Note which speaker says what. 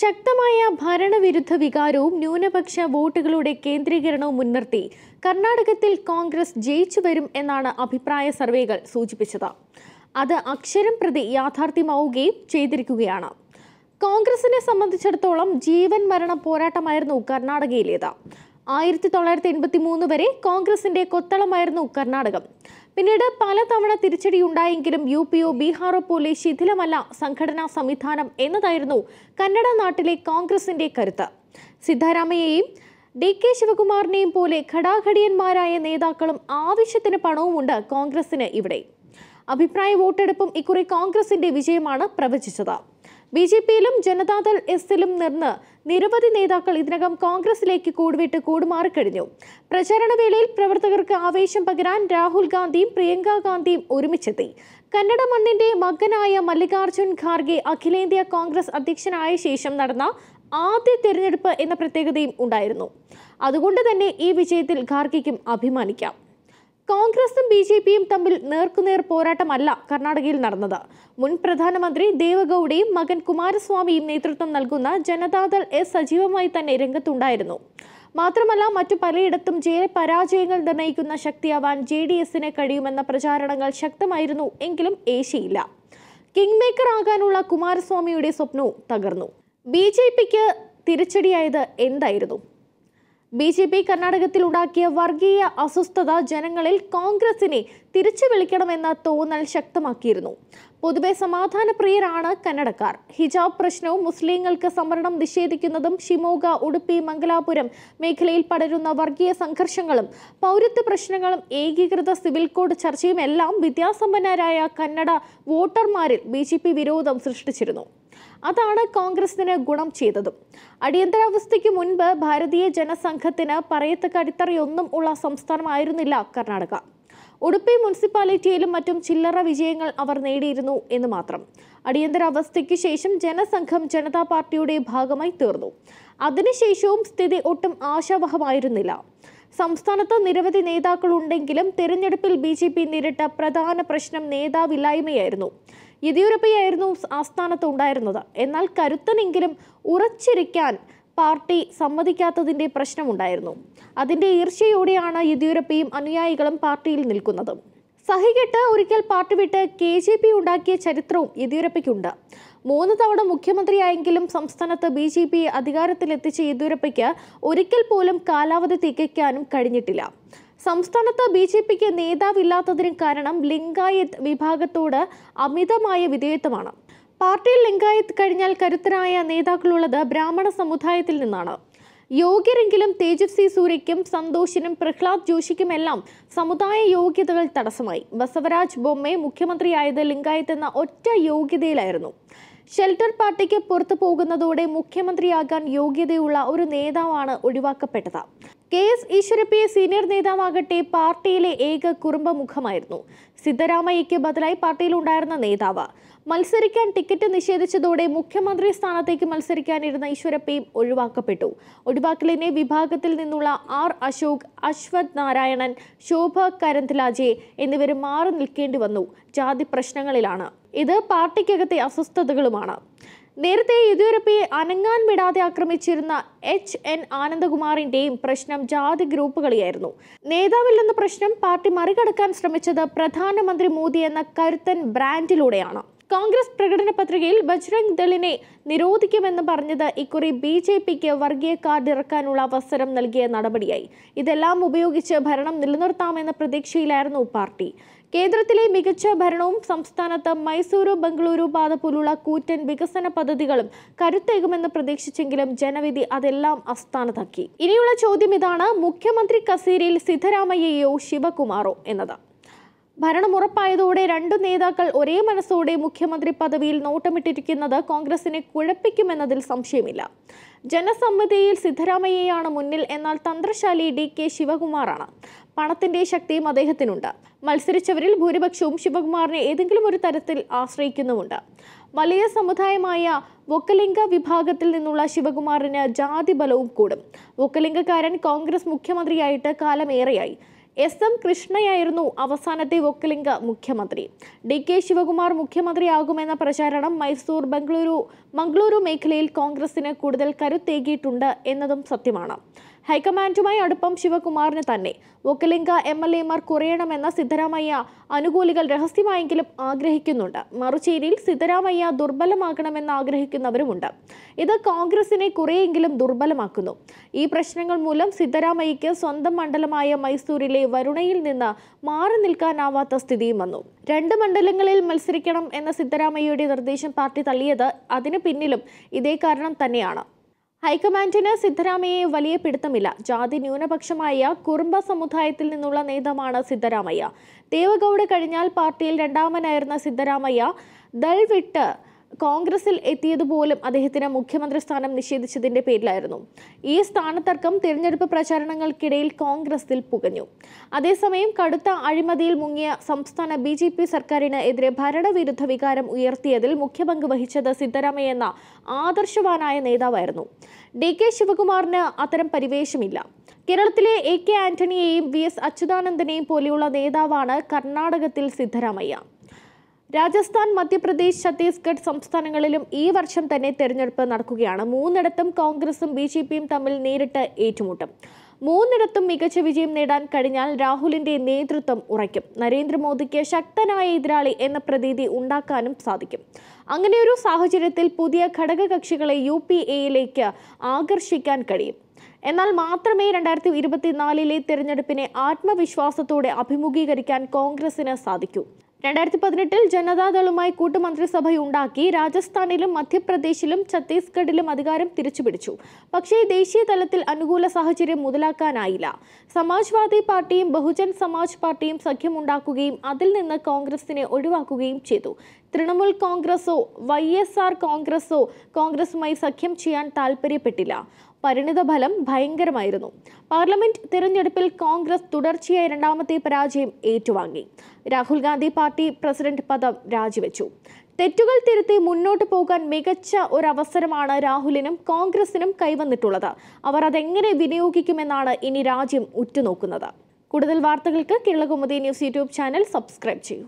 Speaker 1: ശക്തമായ ഭരണവിരുദ്ധ വികാരവും ന്യൂനപക്ഷ വോട്ടുകളുടെ കേന്ദ്രീകരണവും മുൻനിർത്തി കർണാടകത്തിൽ കോൺഗ്രസ് ജയിച്ചു വരും എന്നാണ് അഭിപ്രായ സർവേകൾ സൂചിപ്പിച്ചത് അത് അക്ഷരം പ്രതി യാഥാർത്ഥ്യമാവുകയും ചെയ്തിരിക്കുകയാണ് കോൺഗ്രസിനെ സംബന്ധിച്ചിടത്തോളം ജീവൻ മരണ പോരാട്ടമായിരുന്നു കർണാടകയിലേത് ആയിരത്തി തൊള്ളായിരത്തി എൺപത്തി മൂന്ന് വരെ കോൺഗ്രസിന്റെ കൊത്തളമായിരുന്നു കർണാടകം പിന്നീട് പലതവണ ഉണ്ടായെങ്കിലും യു പി ഒ ബീഹാറോ പോലെ ശിഥിലമല്ല സംഘടനാ സംവിധാനം എന്നതായിരുന്നു കന്നഡ നാട്ടിലെ കോൺഗ്രസിന്റെ കരുത്ത് സിദ്ധാരാമയെയും ഡി കെ ശിവകുമാറിനെയും പോലെ ഘടാഘടിയന്മാരായ നേതാക്കളും ആവശ്യത്തിന് പണവുമുണ്ട് കോൺഗ്രസിന് ഇവിടെ അഭിപ്രായ വോട്ടെടുപ്പും ഇക്കുറി കോൺഗ്രസിന്റെ വിജയമാണ് പ്രവചിച്ചത് ബി ജെ പിയിലും ജനതാദൾ എസിലും നിന്ന് നിരവധി നേതാക്കൾ ഇതിനകം കോൺഗ്രസിലേക്ക് കൂടുവിട്ട് കൂടുമാറിക്കഴിഞ്ഞു പ്രചാരണ വേളയിൽ പ്രവർത്തകർക്ക് ആവേശം പകരാൻ രാഹുൽ ഗാന്ധിയും പ്രിയങ്ക ഗാന്ധിയും ഒരുമിച്ചെത്തി കന്നഡ മണ്ണിന്റെ മകനായ മല്ലികാർജുൻ ഖാർഗെ അഖിലേന്ത്യാ കോൺഗ്രസ് അധ്യക്ഷനായ ശേഷം നടന്ന ആദ്യ തെരഞ്ഞെടുപ്പ് എന്ന പ്രത്യേകതയും ഉണ്ടായിരുന്നു അതുകൊണ്ട് തന്നെ ഈ വിജയത്തിൽ ഖാർഗെക്കും അഭിമാനിക്കാം കോൺഗ്രസും ബി ജെ പിയും തമ്മിൽ നേർക്കുനേർ പോരാട്ടമല്ല കർണാടകയിൽ നടന്നത് മുൻ പ്രധാനമന്ത്രി ദേവഗൌഡയും മകൻ കുമാരസ്വാമിയും നേതൃത്വം നൽകുന്ന ജനതാദൾ എസ് സജീവമായി തന്നെ രംഗത്തുണ്ടായിരുന്നു മാത്രമല്ല മറ്റു പലയിടത്തും ജയ പരാജയങ്ങൾ നിർണ്ണയിക്കുന്ന ശക്തിയാവാൻ ജെ ഡി എസിന് കഴിയുമെന്ന പ്രചാരണങ്ങൾ ശക്തമായിരുന്നു എങ്കിലും ഏശയില്ല കിങ് മേക്കർ ആകാനുള്ള കുമാരസ്വാമിയുടെ സ്വപ്നവും തകർന്നു ബി ജെ പിക്ക് തിരിച്ചടിയായത് എന്തായിരുന്നു ബി ജെ പി കർണാടകത്തിൽ ഉണ്ടാക്കിയ വർഗീയ അസ്വസ്ഥത ജനങ്ങളിൽ കോൺഗ്രസിനെ തിരിച്ചു വിളിക്കണമെന്ന തോന്നൽ ശക്തമാക്കിയിരുന്നു പൊതുവെ സമാധാനപ്രിയരാണ് കന്നഡക്കാർ ഹിജാബ് പ്രശ്നവും മുസ്ലിങ്ങൾക്ക് സംവരണം നിഷേധിക്കുന്നതും ഷിമോഗ ഉടുപ്പി മംഗലാപുരം മേഖലയിൽ പടരുന്ന വർഗീയ സംഘർഷങ്ങളും പൗരത്വ പ്രശ്നങ്ങളും ഏകീകൃത സിവിൽ കോഡ് ചർച്ചയും എല്ലാം വിദ്യാസമ്പന്നരായ കന്നഡ വോട്ടർമാരിൽ ബി വിരോധം സൃഷ്ടിച്ചിരുന്നു അതാണ് കോൺഗ്രസിന് ഗുണം ചെയ്തതും അടിയന്തരാവസ്ഥയ്ക്ക് മുൻപ് ഭാരതീയ ജനസംഘത്തിന് പറയത്തക്ക അടിത്തറയൊന്നും ഉള്ള സംസ്ഥാനമായിരുന്നില്ല കർണാടക ഉടുപ്പി മുനിസിപ്പാലിറ്റിയിലും മറ്റും ചില്ലറ വിജയങ്ങൾ അവർ നേടിയിരുന്നു എന്ന് മാത്രം അടിയന്തരാവസ്ഥയ്ക്ക് ശേഷം ജനസംഘം ജനതാ പാർട്ടിയുടെ ഭാഗമായി തീർന്നു അതിനുശേഷവും സ്ഥിതി ഒട്ടും ആശാവഹമായിരുന്നില്ല സംസ്ഥാനത്ത് നിരവധി നേതാക്കളുണ്ടെങ്കിലും തെരഞ്ഞെടുപ്പിൽ ബി ജെ പി നേരിട്ട പ്രധാന പ്രശ്നം നേതാവില്ലായ്മയായിരുന്നു യെദ്യൂരപ്പയായിരുന്നു ആസ്ഥാനത്ത് ഉണ്ടായിരുന്നത് എന്നാൽ കരുത്തനെങ്കിലും ഉറച്ചിരിക്കാൻ പാർട്ടി സമ്മതിക്കാത്തതിൻ്റെ പ്രശ്നമുണ്ടായിരുന്നു അതിൻ്റെ ഈർച്ചയോടെയാണ് യെദ്യൂരപ്പയും അനുയായികളും പാർട്ടിയിൽ നിൽക്കുന്നത് സഹികെട്ട് ഒരിക്കൽ പാർട്ടി വിട്ട് കെ ജെ പി ഉണ്ടാക്കിയ ചരിത്രവും യെദ്യൂരപ്പയ്ക്കുണ്ട് മൂന്ന് തവണ മുഖ്യമന്ത്രിയായെങ്കിലും സംസ്ഥാനത്ത് ബി ജെ പി അധികാരത്തിലെത്തിച്ച യെദ്യൂരപ്പയ്ക്ക് ഒരിക്കൽ പോലും കാലാവധി തികയ്ക്കാനും കഴിഞ്ഞിട്ടില്ല സംസ്ഥാനത്ത് ബി ജെ പിക്ക് നേതാവില്ലാത്തതിന് കാരണം ലിംഗായത്ത് വിഭാഗത്തോട് അമിതമായ വിധേയത്വമാണ് പാർട്ടിയിൽ ലിംഗായത്ത് കഴിഞ്ഞാൽ കരുത്തരായ നേതാക്കളുള്ളത് ബ്രാഹ്മണ സമുദായത്തിൽ നിന്നാണ് യോഗ്യരെങ്കിലും തേജസ്വി സൂര്യയ്ക്കും സന്തോഷിനും പ്രഹ്ലാദ് ജോഷിക്കുമെല്ലാം സമുദായ യോഗ്യതകൾ തടസ്സമായി ബസവരാജ് ബൊമ്മെ മുഖ്യമന്ത്രിയായത് ലിംഗായത്ത് എന്ന ഒറ്റ യോഗ്യതയിലായിരുന്നു ഷെൽട്ടർ പാർട്ടിക്ക് പുറത്തു പോകുന്നതോടെ മുഖ്യമന്ത്രിയാകാൻ യോഗ്യതയുള്ള ഒരു നേതാവാണ് ഒഴിവാക്കപ്പെട്ടത് കെ എസ് ഈശ്വരപ്പിയെ സീനിയർ നേതാവാകട്ടെ പാർട്ടിയിലെ ഏക കുറുമ്പമുഖമായിരുന്നു സിദ്ധരാമയ്യയ്ക്ക് ബദലായി ഉണ്ടായിരുന്ന നേതാവ് മത്സരിക്കാൻ ടിക്കറ്റ് നിഷേധിച്ചതോടെ മുഖ്യമന്ത്രി സ്ഥാനത്തേക്ക് മത്സരിക്കാനിരുന്ന ഈശ്വരപ്പയും ഒഴിവാക്കപ്പെട്ടു ഒഴിവാക്കലിനെ വിഭാഗത്തിൽ നിന്നുള്ള ആർ അശോക് അശ്വത് നാരായണൻ ശോഭ കരന്ത്ലാജെ എന്നിവർ മാറി നിൽക്കേണ്ടി വന്നു ജാതി പ്രശ്നങ്ങളിലാണ് ഇത് പാർട്ടിക്കകത്തെ അസ്വസ്ഥതകളുമാണ് നേരത്തെ യെദ്യൂരപ്പയെ അനങ്ങാൻ വിടാതെ ആക്രമിച്ചിരുന്ന എച്ച് എൻ ആനന്ദകുമാറിന്റെയും പ്രശ്നം ജാതി ഗ്രൂപ്പുകളിയായിരുന്നു നേതാവില്ലെന്ന പ്രശ്നം പാർട്ടി മറികടക്കാൻ ശ്രമിച്ചത് പ്രധാനമന്ത്രി മോദി എന്ന കരുത്തൻ ബ്രാൻഡിലൂടെയാണ് കോൺഗ്രസ് പ്രകടന പത്രികയിൽ ബജ്രംഗ് ദളിനെ നിരോധിക്കുമെന്ന് പറഞ്ഞത് ഇക്കുറി ബി ജെ പിക്ക് വർഗീയ കാർഡ് ഇറക്കാനുള്ള അവസരം നൽകിയ നടപടിയായി ഇതെല്ലാം ഉപയോഗിച്ച് ഭരണം നിലനിർത്താമെന്ന പ്രതീക്ഷയിലായിരുന്നു പാർട്ടി കേന്ദ്രത്തിലെ മികച്ച ഭരണവും സംസ്ഥാനത്ത് മൈസൂരു ബംഗളൂരു പാത പോലുള്ള കൂറ്റൻ വികസന പദ്ധതികളും കരുത്തേകുമെന്ന് പ്രതീക്ഷിച്ചെങ്കിലും ജനവിധി അതെല്ലാം അസ്ഥാനത്താക്കി ഇനിയുള്ള ചോദ്യം ഇതാണ് മുഖ്യമന്ത്രി കസേരയിൽ സിദ്ധരാമയ്യയോ ശിവകുമാറോ എന്നത് ഭരണം ഉറപ്പായതോടെ രണ്ടു നേതാക്കൾ ഒരേ മനസ്സോടെ മുഖ്യമന്ത്രി പദവിയിൽ നോട്ടമിട്ടിരിക്കുന്നത് കോൺഗ്രസിനെ കുഴപ്പിക്കുമെന്നതിൽ സംശയമില്ല ജനസമ്മതിയിൽ സിദ്ധരാമയ്യയാണ് മുന്നിൽ എന്നാൽ തന്ത്രശാലി ഡി കെ ശിവകുമാറാണ് പണത്തിന്റെ ശക്തിയും അദ്ദേഹത്തിനുണ്ട് മത്സരിച്ചവരിൽ ഭൂരിപക്ഷവും ശിവകുമാറിനെ ഏതെങ്കിലും ഒരു തരത്തിൽ ആശ്രയിക്കുന്നുമുണ്ട് വലിയ സമുദായമായ വൊക്കലിംഗ വിഭാഗത്തിൽ നിന്നുള്ള ശിവകുമാറിന് ജാതി ബലവും കൂടും വൊക്കലിംഗക്കാരൻ കോൺഗ്രസ് മുഖ്യമന്ത്രിയായിട്ട് കാലമേറെയായി എസ് എം കൃഷ്ണയായിരുന്നു അവസാനത്തെ വൊക്കലിംഗ മുഖ്യമന്ത്രി ഡി കെ ശിവകുമാർ മുഖ്യമന്ത്രിയാകുമെന്ന പ്രചാരണം മൈസൂർ ബംഗളൂരു മംഗളൂരു മേഖലയിൽ കോൺഗ്രസിന് കൂടുതൽ കരുത്തേകിയിട്ടുണ്ട് എന്നതും സത്യമാണ് ഹൈക്കമാൻഡുമായി അടുപ്പം ശിവകുമാറിന് തന്നെ ഒക്കലിംഗ എം എൽ മാർ കുറയണമെന്ന സിദ്ധരാമയ്യ അനുകൂലികൾ രഹസ്യമായെങ്കിലും ആഗ്രഹിക്കുന്നുണ്ട് മറുചേരിയിൽ സിദ്ധരാമയ്യ ദുർബലമാക്കണമെന്ന് ആഗ്രഹിക്കുന്നവരുമുണ്ട് ഇത് കോൺഗ്രസിനെ കുറേയെങ്കിലും ദുർബലമാക്കുന്നു ഈ പ്രശ്നങ്ങൾ മൂലം സിദ്ധരാമയ്യയ്ക്ക് സ്വന്തം മണ്ഡലമായ മൈസൂരിലെ വരുണയിൽ നിന്ന് മാറി നിൽക്കാനാവാത്ത സ്ഥിതിയും വന്നു രണ്ട് മണ്ഡലങ്ങളിൽ മത്സരിക്കണം എന്ന സിദ്ധരാമയ്യയുടെ നിർദ്ദേശം പാർട്ടി തള്ളിയത് അതിന് പിന്നിലും ഇതേ കാരണം തന്നെയാണ് ഹൈക്കമാൻഡിന് സിദ്ധരാമയ്യെ വലിയ പിടുത്തമില്ല ജാതി ന്യൂനപക്ഷമായ കുറുമ്പ സമുദായത്തിൽ നിന്നുള്ള നേതാവാണ് സിദ്ധരാമയ്യ ദേവഗൌഡ് കഴിഞ്ഞാൽ പാർട്ടിയിൽ രണ്ടാമനായിരുന്ന സിദ്ധരാമയ്യ ദൾവിട്ട് വിട്ട് കോൺഗ്രസിൽ എത്തിയതുപോലും അദ്ദേഹത്തിന് മുഖ്യമന്ത്രി സ്ഥാനം നിഷേധിച്ചതിന്റെ പേരിലായിരുന്നു ഈ സ്ഥാനത്തർക്കം തിരഞ്ഞെടുപ്പ് പ്രചാരണങ്ങൾക്കിടയിൽ കോൺഗ്രസിൽ പുകഞ്ഞു അതേസമയം കടുത്ത അഴിമതിയിൽ മുങ്ങിയ സംസ്ഥാന ബി ജെ പി സർക്കാരിന് എതിരെ ഭരണവിരുദ്ധ വികാരം ഉയർത്തിയതിൽ മുഖ്യപങ്ക് വഹിച്ചത് സിദ്ധരാമയ്യ എന്ന ആദർശവാനായ നേതാവായിരുന്നു ഡി കെ ശിവകുമാറിന് അത്തരം പരിവേഷമില്ല കേരളത്തിലെ എ കെ ആന്റണിയെയും വി എസ് അച്യുതാനന്ദനെയും പോലെയുള്ള നേതാവാണ് കർണാടകത്തിൽ സിദ്ധരാമയ്യ രാജസ്ഥാൻ മധ്യപ്രദേശ് ഛത്തീസ്ഗഡ് സംസ്ഥാനങ്ങളിലും ഈ വർഷം തന്നെ തെരഞ്ഞെടുപ്പ് നടക്കുകയാണ് മൂന്നിടത്തും കോൺഗ്രസും ബി ജെ പിയും തമ്മിൽ നേരിട്ട് ഏറ്റുമുട്ടും മൂന്നിടത്തും മികച്ച വിജയം നേടാൻ കഴിഞ്ഞാൽ രാഹുലിന്റെ നേതൃത്വം ഉറയ്ക്കും നരേന്ദ്രമോദിക്ക് ശക്തനായ എതിരാളി എന്ന പ്രതീതി ഉണ്ടാക്കാനും സാധിക്കും അങ്ങനെയൊരു സാഹചര്യത്തിൽ പുതിയ ഘടകകക്ഷികളെ യു പി എയിലേക്ക് ആകർഷിക്കാൻ കഴിയും എന്നാൽ മാത്രമേ രണ്ടായിരത്തി ഇരുപത്തിനാലിലെ തിരഞ്ഞെടുപ്പിനെ ആത്മവിശ്വാസത്തോടെ അഭിമുഖീകരിക്കാൻ കോൺഗ്രസിന് സാധിക്കൂ രണ്ടായിരത്തി പതിനെട്ടിൽ ജനതാദളുമായി കൂട്ടുമന്ത്രിസഭയുണ്ടാക്കി രാജസ്ഥാനിലും മധ്യപ്രദേശിലും ഛത്തീസ്ഗഡിലും അധികാരം തിരിച്ചുപിടിച്ചു പക്ഷേ ദേശീയ തലത്തിൽ അനുകൂല സാഹചര്യം മുതലാക്കാനായില്ല സമാജ്വാദി പാർട്ടിയും ബഹുജൻ സമാജ് പാർട്ടിയും സഖ്യമുണ്ടാക്കുകയും അതിൽ നിന്ന് കോൺഗ്രസിനെ ഒഴിവാക്കുകയും ചെയ്തു തൃണമൂൽ കോൺഗ്രസോ വൈ എസ് ആർ കോൺഗ്രസോ കോൺഗ്രസുമായി സഖ്യം ചെയ്യാൻ താൽപ്പര്യപ്പെട്ടില്ല പരിണിതഫലം ഭയങ്കരമായിരുന്നു പാർലമെന്റ് തിരഞ്ഞെടുപ്പിൽ കോൺഗ്രസ് തുടർച്ചയായി രണ്ടാമത്തെ പരാജയം ഏറ്റുവാങ്ങി രാഹുൽ ഗാന്ധി പാർട്ടി പ്രസിഡന്റ് പദം രാജിവെച്ചു തെറ്റുകൾ തിരുത്തി മുന്നോട്ട് പോകാൻ മികച്ച ഒരവസരമാണ് രാഹുലിനും കോൺഗ്രസിനും കൈവന്നിട്ടുള്ളത് അവർ അതെങ്ങനെ വിനിയോഗിക്കുമെന്നാണ് ഇനി രാജ്യം ഉറ്റുനോക്കുന്നത് കൂടുതൽ വാർത്തകൾക്ക് Keralakaumudi news YouTube channel subscribe ചെയ്യൂ